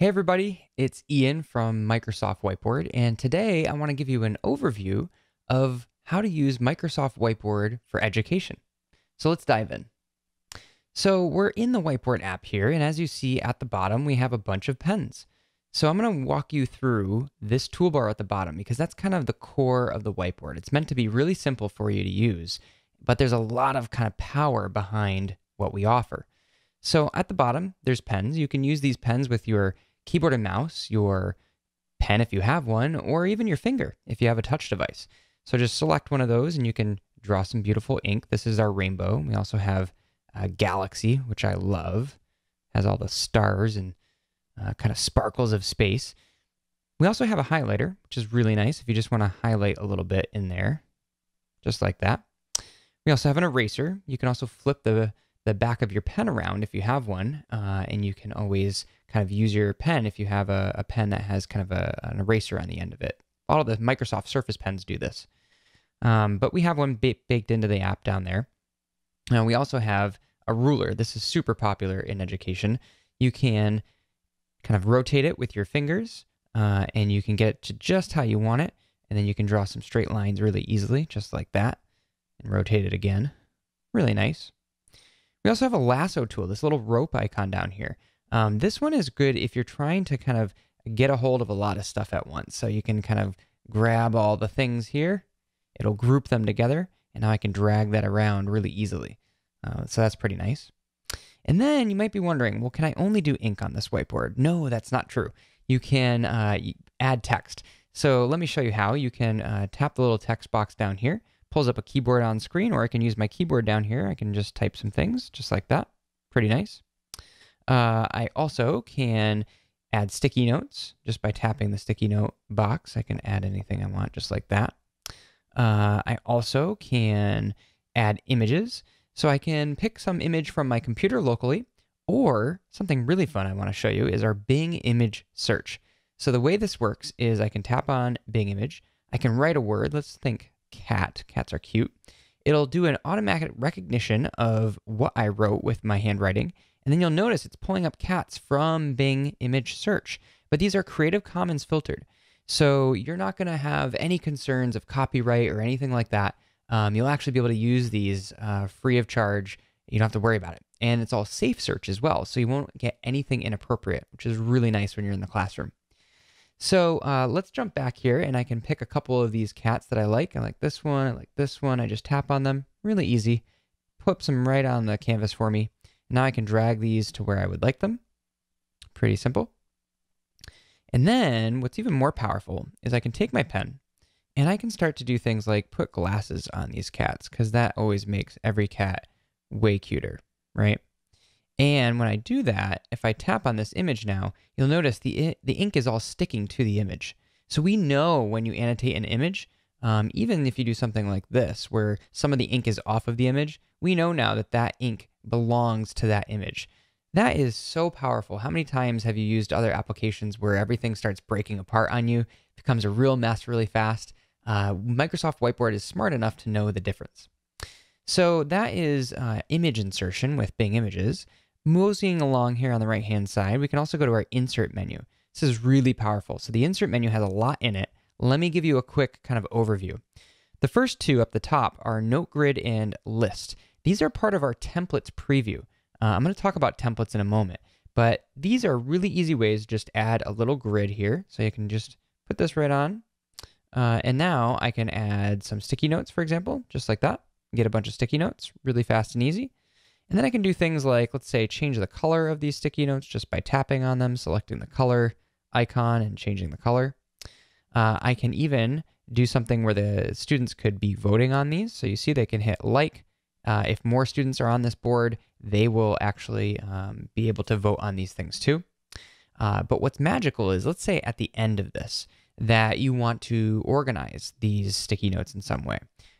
Hey everybody, it's Ian from Microsoft Whiteboard, and today I want to give you an overview of how to use Microsoft Whiteboard for education. So let's dive in. So we're in the Whiteboard app here, and as you see at the bottom, we have a bunch of pens. So I'm going to walk you through this toolbar at the bottom because that's kind of the core of the Whiteboard. It's meant to be really simple for you to use, but there's a lot of kind of power behind what we offer. So at the bottom, there's pens. You can use these pens with your keyboard and mouse, your pen if you have one, or even your finger if you have a touch device. So just select one of those and you can draw some beautiful ink. This is our rainbow. We also have a galaxy, which I love. It has all the stars and uh, kind of sparkles of space. We also have a highlighter, which is really nice if you just want to highlight a little bit in there, just like that. We also have an eraser. You can also flip the the back of your pen around if you have one, uh, and you can always kind of use your pen if you have a, a pen that has kind of a, an eraser on the end of it. All the Microsoft Surface pens do this. Um, but we have one b- baked into the app down there. Now we also have a ruler. This is super popular in education. You can kind of rotate it with your fingers, uh, and you can get it to just how you want it. And then you can draw some straight lines really easily, just like that, and rotate it again. Really nice. We also have a lasso tool, this little rope icon down here. Um, this one is good if you're trying to kind of get a hold of a lot of stuff at once. So you can kind of grab all the things here. It'll group them together. And now I can drag that around really easily. Uh, so that's pretty nice. And then you might be wondering, well, can I only do ink on this whiteboard? No, that's not true. You can uh, add text. So let me show you how. You can uh, tap the little text box down here pulls up a keyboard on screen or I can use my keyboard down here. I can just type some things just like that. Pretty nice. Uh, I also can add sticky notes just by tapping the sticky note box. I can add anything I want just like that. Uh, I also can add images. So I can pick some image from my computer locally or something really fun I want to show you is our Bing image search. So the way this works is I can tap on Bing image. I can write a word. Let's think cat, cats are cute, it'll do an automatic recognition of what I wrote with my handwriting. And then you'll notice it's pulling up cats from Bing image search. But these are Creative Commons filtered. So you're not going to have any concerns of copyright or anything like that. Um, you'll actually be able to use these uh, free of charge. You don't have to worry about it. And it's all safe search as well. So you won't get anything inappropriate, which is really nice when you're in the classroom. So uh, let's jump back here and I can pick a couple of these cats that I like. I like this one, I like this one. I just tap on them, really easy. Put them right on the canvas for me. Now I can drag these to where I would like them. Pretty simple. And then what's even more powerful is I can take my pen and I can start to do things like put glasses on these cats because that always makes every cat way cuter, right? And when I do that, if I tap on this image now, you'll notice the, the ink is all sticking to the image. So we know when you annotate an image, um, even if you do something like this, where some of the ink is off of the image, we know now that that ink belongs to that image. That is so powerful. How many times have you used other applications where everything starts breaking apart on you, becomes a real mess really fast? Uh, Microsoft Whiteboard is smart enough to know the difference. So that is uh, image insertion with Bing Images. Moseying along here on the right hand side, we can also go to our insert menu. This is really powerful. So the insert menu has a lot in it. Let me give you a quick kind of overview. The first two up the top are note grid and list. These are part of our templates preview. Uh, I'm going to talk about templates in a moment, but these are really easy ways to just add a little grid here. So you can just put this right on. Uh, and now I can add some sticky notes, for example, just like that. Get a bunch of sticky notes really fast and easy. And then I can do things like, let's say, change the color of these sticky notes just by tapping on them, selecting the color icon and changing the color. Uh, I can even do something where the students could be voting on these. So you see they can hit like. Uh, if more students are on this board, they will actually um, be able to vote on these things too. Uh, but what's magical is, let's say at the end of this, that you want to organize these sticky notes in some way.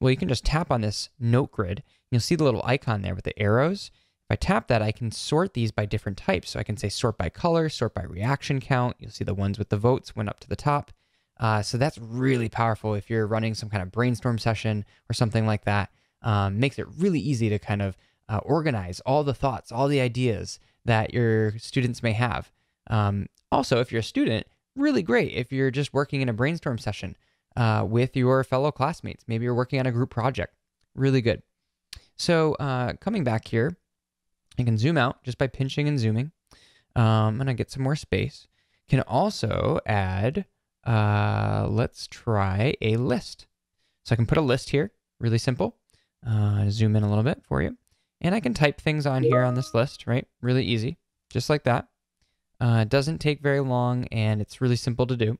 Well, you can just tap on this note grid You'll see the little icon there with the arrows. If I tap that, I can sort these by different types. So I can say sort by color, sort by reaction count. You'll see the ones with the votes went up to the top. Uh, so that's really powerful if you're running some kind of brainstorm session or something like that. Um, makes it really easy to kind of uh, organize all the thoughts, all the ideas that your students may have. Um, also, if you're a student, really great if you're just working in a brainstorm session uh, with your fellow classmates. Maybe you're working on a group project. Really good. So uh, coming back here, I can zoom out just by pinching and zooming, um, and I get some more space. Can also add, uh, let's try a list. So I can put a list here, really simple. Uh, zoom in a little bit for you. And I can type things on here on this list, right? Really easy, just like that. Uh, doesn't take very long and it's really simple to do.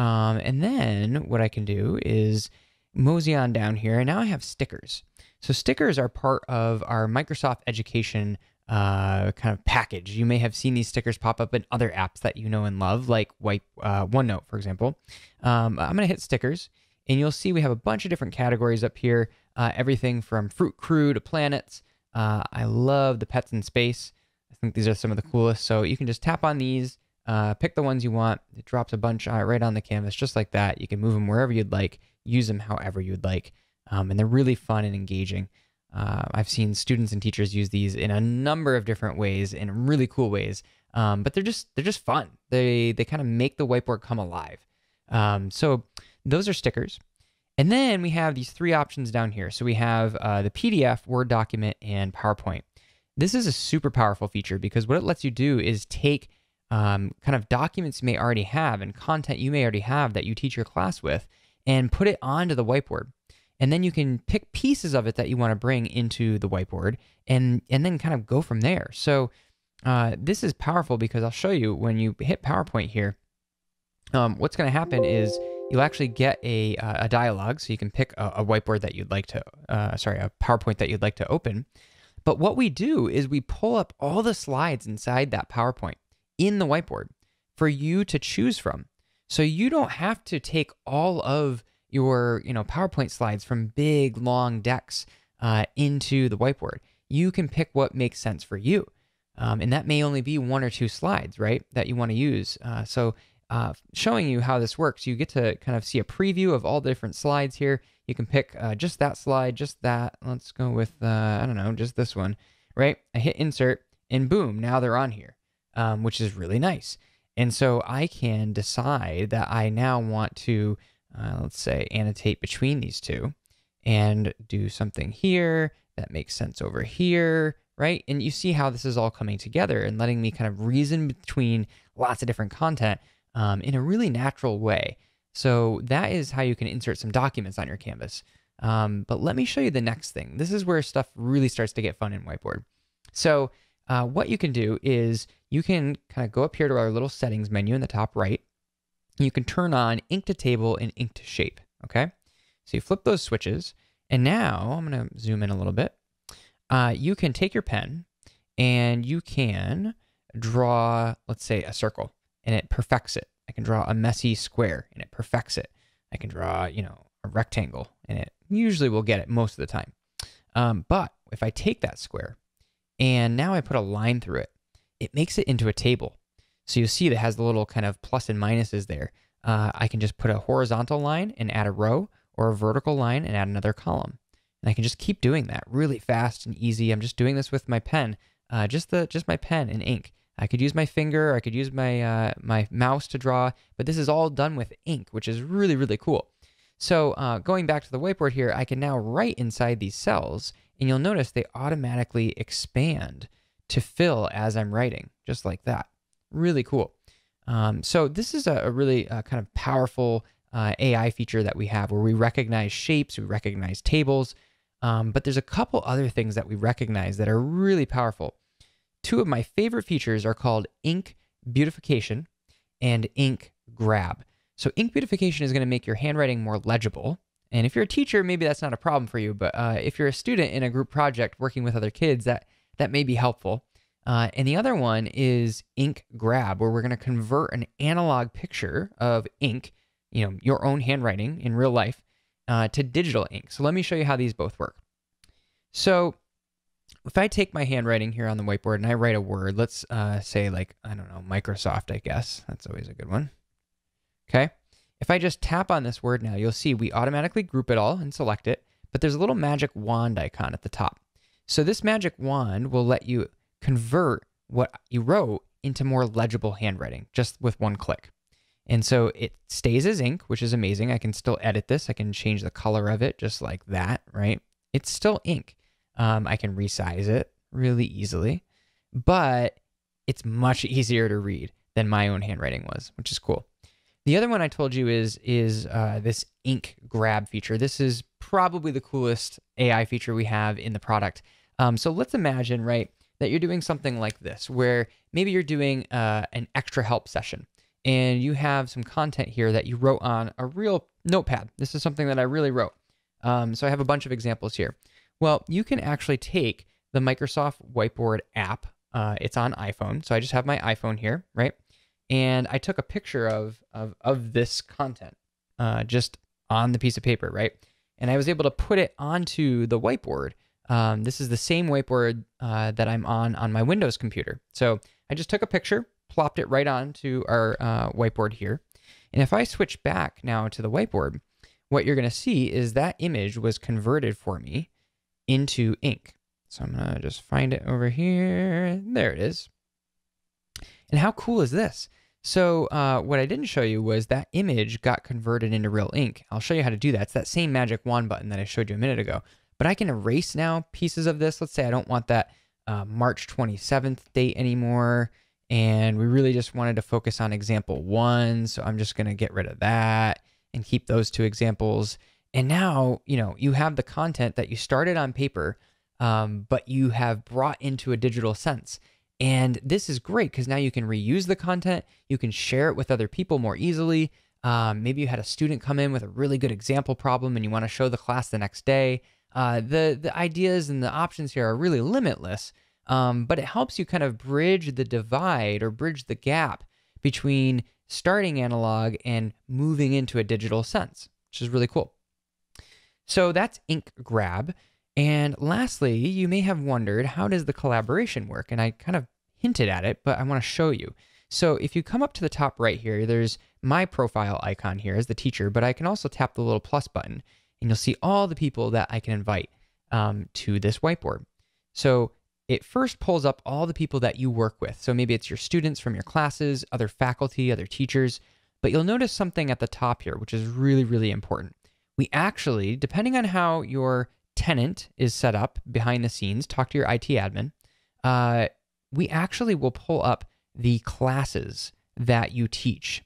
Um, and then what I can do is mosey on down here and now I have stickers. So stickers are part of our Microsoft Education uh, kind of package. You may have seen these stickers pop up in other apps that you know and love, like White uh, OneNote, for example. Um, I'm going to hit stickers, and you'll see we have a bunch of different categories up here. Uh, everything from Fruit Crew to planets. Uh, I love the pets in space. I think these are some of the coolest. So you can just tap on these, uh, pick the ones you want. It drops a bunch uh, right on the canvas, just like that. You can move them wherever you'd like, use them however you'd like um, and they're really fun and engaging. Uh, I've seen students and teachers use these in a number of different ways, in really cool ways. Um, but they're just they're just fun. They they kind of make the whiteboard come alive. Um, so those are stickers, and then we have these three options down here. So we have uh, the PDF, Word document, and PowerPoint. This is a super powerful feature because what it lets you do is take um, kind of documents you may already have and content you may already have that you teach your class with, and put it onto the whiteboard and then you can pick pieces of it that you want to bring into the whiteboard and and then kind of go from there. So uh, this is powerful because I'll show you when you hit PowerPoint here, um, what's going to happen is you'll actually get a, uh, a dialogue. So you can pick a, a whiteboard that you'd like to, uh, sorry, a PowerPoint that you'd like to open. But what we do is we pull up all the slides inside that PowerPoint in the whiteboard for you to choose from. So you don't have to take all of your you know PowerPoint slides from big long decks uh, into the whiteboard. You can pick what makes sense for you, um, and that may only be one or two slides, right? That you want to use. Uh, so uh, showing you how this works, you get to kind of see a preview of all the different slides here. You can pick uh, just that slide, just that. Let's go with uh, I don't know, just this one, right? I hit insert, and boom, now they're on here, um, which is really nice. And so I can decide that I now want to uh, let's say annotate between these two and do something here that makes sense over here, right? And you see how this is all coming together and letting me kind of reason between lots of different content um, in a really natural way. So that is how you can insert some documents on your canvas. Um, but let me show you the next thing. This is where stuff really starts to get fun in Whiteboard. So uh, what you can do is you can kind of go up here to our little settings menu in the top right, you can turn on ink to table and ink to shape, okay? So you flip those switches, and now I'm gonna zoom in a little bit. Uh, you can take your pen and you can draw, let's say a circle and it perfects it. I can draw a messy square and it perfects it. I can draw, you know, a rectangle and it usually will get it most of the time. Um, but if I take that square and now I put a line through it, it makes it into a table. So you'll see that has the little kind of plus and minuses there. Uh, I can just put a horizontal line and add a row or a vertical line and add another column. And I can just keep doing that really fast and easy. I'm just doing this with my pen, uh, just the just my pen and ink. I could use my finger, I could use my uh, my mouse to draw, but this is all done with ink, which is really, really cool. So uh, going back to the whiteboard here, I can now write inside these cells, and you'll notice they automatically expand to fill as I'm writing, just like that. Really cool. Um, so this is a, a really uh, kind of powerful uh, AI feature that we have where we recognize shapes, we recognize tables, um, but there's a couple other things that we recognize that are really powerful. Two of my favorite features are called ink beautification and ink grab. So ink beautification is going to make your handwriting more legible. And if you're a teacher, maybe that's not a problem for you. But uh, if you're a student in a group project working with other kids, that that may be helpful. Uh, and the other one is ink grab, where we're going to convert an analog picture of ink, you know, your own handwriting in real life, uh, to digital ink. So let me show you how these both work. So if I take my handwriting here on the whiteboard and I write a word, let's uh, say like, I don't know, Microsoft, I guess. That's always a good one. Okay. If I just tap on this word now, you'll see we automatically group it all and select it, but there's a little magic wand icon at the top. So this magic wand will let you convert what you wrote into more legible handwriting just with one click. And so it stays as ink, which is amazing. I can still edit this. I can change the color of it just like that, right? It's still ink. Um, I can resize it really easily, but it's much easier to read than my own handwriting was, which is cool. The other one I told you is is uh, this ink grab feature. This is probably the coolest AI feature we have in the product. Um, so let's imagine, right? that you're doing something like this, where maybe you're doing uh, an extra help session and you have some content here that you wrote on a real notepad. This is something that I really wrote. Um, so I have a bunch of examples here. Well, you can actually take the Microsoft Whiteboard app. Uh, it's on iPhone. So I just have my iPhone here, right? And I took a picture of, of, of this content uh, just on the piece of paper, right? And I was able to put it onto the whiteboard um, this is the same whiteboard uh, that I'm on on my Windows computer. So I just took a picture, plopped it right onto our uh, whiteboard here. And if I switch back now to the whiteboard, what you're going to see is that image was converted for me into ink. So I'm going to just find it over here. There it is. And how cool is this? So uh, what I didn't show you was that image got converted into real ink. I'll show you how to do that. It's that same magic wand button that I showed you a minute ago but I can erase now pieces of this. Let's say I don't want that uh, March 27th date anymore. And we really just wanted to focus on example one. So I'm just going to get rid of that and keep those two examples. And now, you know, you have the content that you started on paper, um, but you have brought into a digital sense. And this is great because now you can reuse the content. You can share it with other people more easily. Um, maybe you had a student come in with a really good example problem and you want to show the class the next day. Uh, the the ideas and the options here are really limitless, um, but it helps you kind of bridge the divide or bridge the gap between starting analog and moving into a digital sense, which is really cool. So that's Ink Grab. And lastly, you may have wondered how does the collaboration work? And I kind of hinted at it, but I want to show you. So if you come up to the top right here, there's my profile icon here as the teacher, but I can also tap the little plus button and you'll see all the people that I can invite um, to this whiteboard. So it first pulls up all the people that you work with. So maybe it's your students from your classes, other faculty, other teachers, but you'll notice something at the top here, which is really, really important. We actually, depending on how your tenant is set up behind the scenes, talk to your IT admin, uh, we actually will pull up the classes that you teach.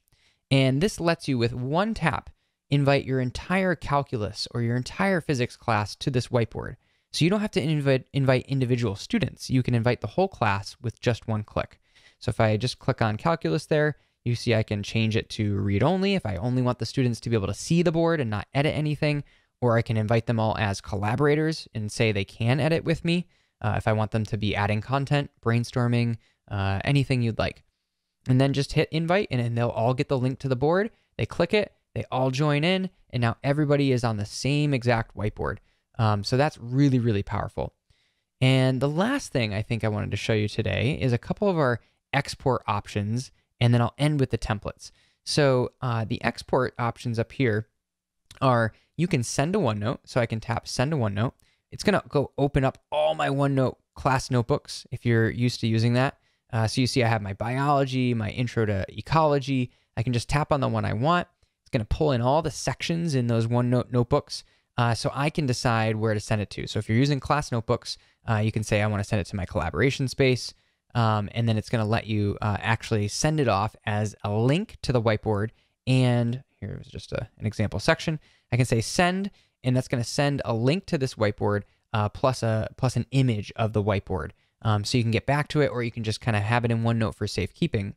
And this lets you, with one tap, invite your entire calculus or your entire physics class to this whiteboard. So you don't have to invite, invite individual students. You can invite the whole class with just one click. So if I just click on calculus there, you see I can change it to read only if I only want the students to be able to see the board and not edit anything, or I can invite them all as collaborators and say they can edit with me uh, if I want them to be adding content, brainstorming, uh, anything you'd like. And then just hit invite and they'll all get the link to the board. They click it they all join in, and now everybody is on the same exact whiteboard. Um, so that's really, really powerful. And the last thing I think I wanted to show you today is a couple of our export options, and then I'll end with the templates. So uh, the export options up here are you can send to OneNote. So I can tap send to OneNote. It's going to go open up all my OneNote class notebooks if you're used to using that. Uh, so you see I have my biology, my intro to ecology. I can just tap on the one I want going to pull in all the sections in those OneNote notebooks uh, so I can decide where to send it to. So if you're using class notebooks, uh, you can say, I want to send it to my collaboration space. Um, and then it's going to let you uh, actually send it off as a link to the whiteboard. And here's just a, an example section. I can say send, and that's going to send a link to this whiteboard uh, plus a plus an image of the whiteboard. Um, so you can get back to it, or you can just kind of have it in OneNote for safekeeping.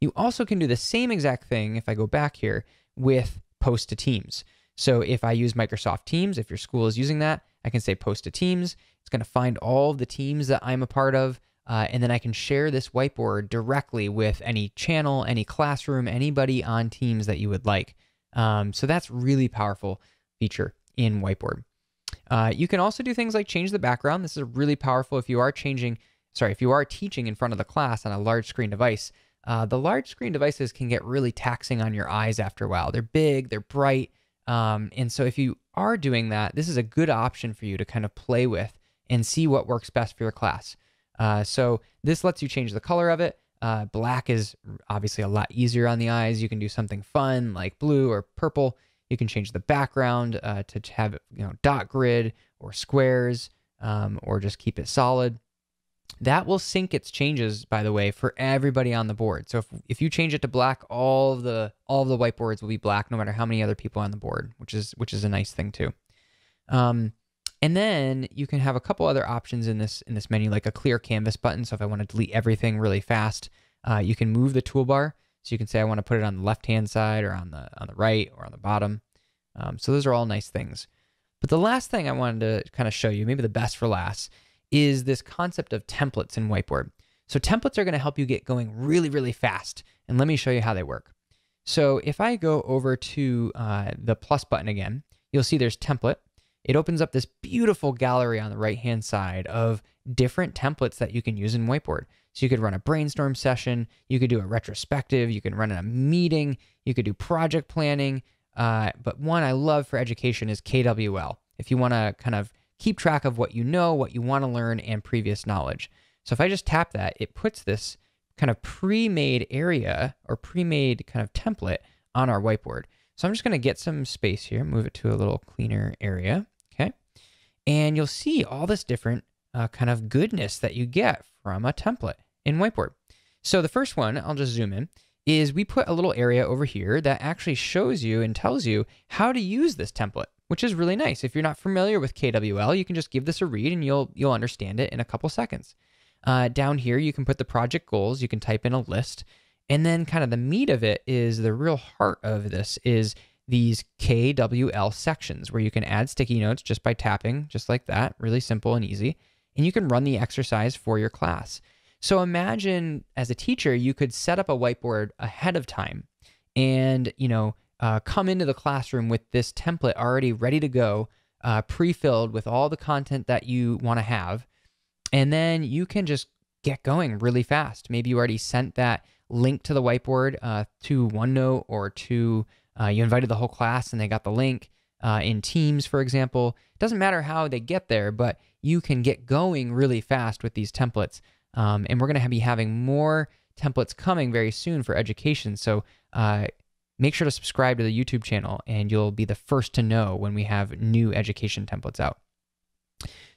You also can do the same exact thing if I go back here with post to Teams. So if I use Microsoft Teams, if your school is using that, I can say post to Teams. It's going to find all the teams that I'm a part of. Uh, and then I can share this whiteboard directly with any channel, any classroom, anybody on Teams that you would like. Um, so that's really powerful feature in Whiteboard. Uh, you can also do things like change the background. This is really powerful if you are changing, sorry, if you are teaching in front of the class on a large screen device. Uh, the large screen devices can get really taxing on your eyes after a while. They're big, they're bright. Um, and so if you are doing that, this is a good option for you to kind of play with and see what works best for your class. Uh, so this lets you change the color of it. Uh, black is obviously a lot easier on the eyes. You can do something fun like blue or purple. You can change the background uh, to have you know dot grid or squares um, or just keep it solid. That will sync its changes, by the way, for everybody on the board. So if, if you change it to black, all of the all of the whiteboards will be black, no matter how many other people on the board, which is which is a nice thing too. Um, and then you can have a couple other options in this in this menu, like a clear canvas button. So if I want to delete everything really fast, uh, you can move the toolbar. So you can say I want to put it on the left hand side, or on the on the right, or on the bottom. Um, so those are all nice things. But the last thing I wanted to kind of show you, maybe the best for last, is this concept of templates in Whiteboard. So templates are going to help you get going really, really fast. And let me show you how they work. So if I go over to uh, the plus button again, you'll see there's template. It opens up this beautiful gallery on the right-hand side of different templates that you can use in Whiteboard. So you could run a brainstorm session, you could do a retrospective, you can run a meeting, you could do project planning. Uh, but one I love for education is KWL. If you want to kind of keep track of what you know, what you want to learn, and previous knowledge. So if I just tap that, it puts this kind of pre-made area or pre-made kind of template on our whiteboard. So I'm just going to get some space here, move it to a little cleaner area. Okay. And you'll see all this different uh, kind of goodness that you get from a template in whiteboard. So the first one, I'll just zoom in, is we put a little area over here that actually shows you and tells you how to use this template, which is really nice. If you're not familiar with KWL, you can just give this a read and you'll you'll understand it in a couple seconds. Uh, down here, you can put the project goals. You can type in a list, and then kind of the meat of it is the real heart of this is these KWL sections where you can add sticky notes just by tapping, just like that. Really simple and easy, and you can run the exercise for your class. So imagine as a teacher, you could set up a whiteboard ahead of time and, you know, uh, come into the classroom with this template already ready to go, uh, pre filled with all the content that you want to have. And then you can just get going really fast. Maybe you already sent that link to the whiteboard uh, to OneNote or to, uh, you invited the whole class and they got the link. Uh, in Teams, for example. It doesn't matter how they get there, but you can get going really fast with these templates. Um, and we're going to be having more templates coming very soon for education. So uh, make sure to subscribe to the YouTube channel and you'll be the first to know when we have new education templates out.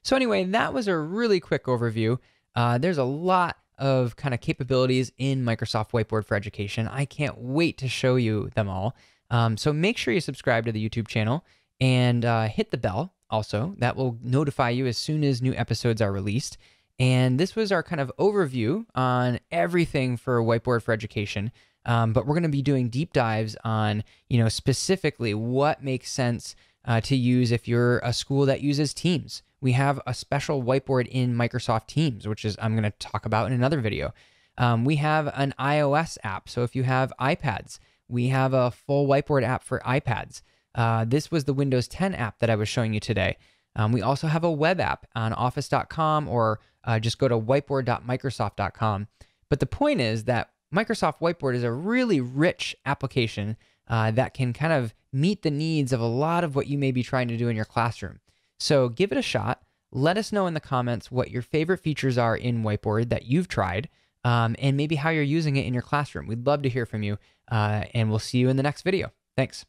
So, anyway, that was a really quick overview. Uh, there's a lot of kind of capabilities in Microsoft Whiteboard for Education. I can't wait to show you them all. Um, so, make sure you subscribe to the YouTube channel and uh, hit the bell also. That will notify you as soon as new episodes are released. And this was our kind of overview on everything for Whiteboard for Education. Um, but we're going to be doing deep dives on, you know, specifically what makes sense uh, to use if you're a school that uses Teams. We have a special whiteboard in Microsoft Teams, which is I'm going to talk about in another video. Um, we have an iOS app. So if you have iPads, we have a full whiteboard app for iPads. Uh, this was the Windows 10 app that I was showing you today. Um, we also have a web app on office.com or uh, just go to whiteboard.microsoft.com. But the point is that Microsoft Whiteboard is a really rich application uh, that can kind of meet the needs of a lot of what you may be trying to do in your classroom. So give it a shot. Let us know in the comments what your favorite features are in Whiteboard that you've tried um, and maybe how you're using it in your classroom. We'd love to hear from you, uh, and we'll see you in the next video. Thanks.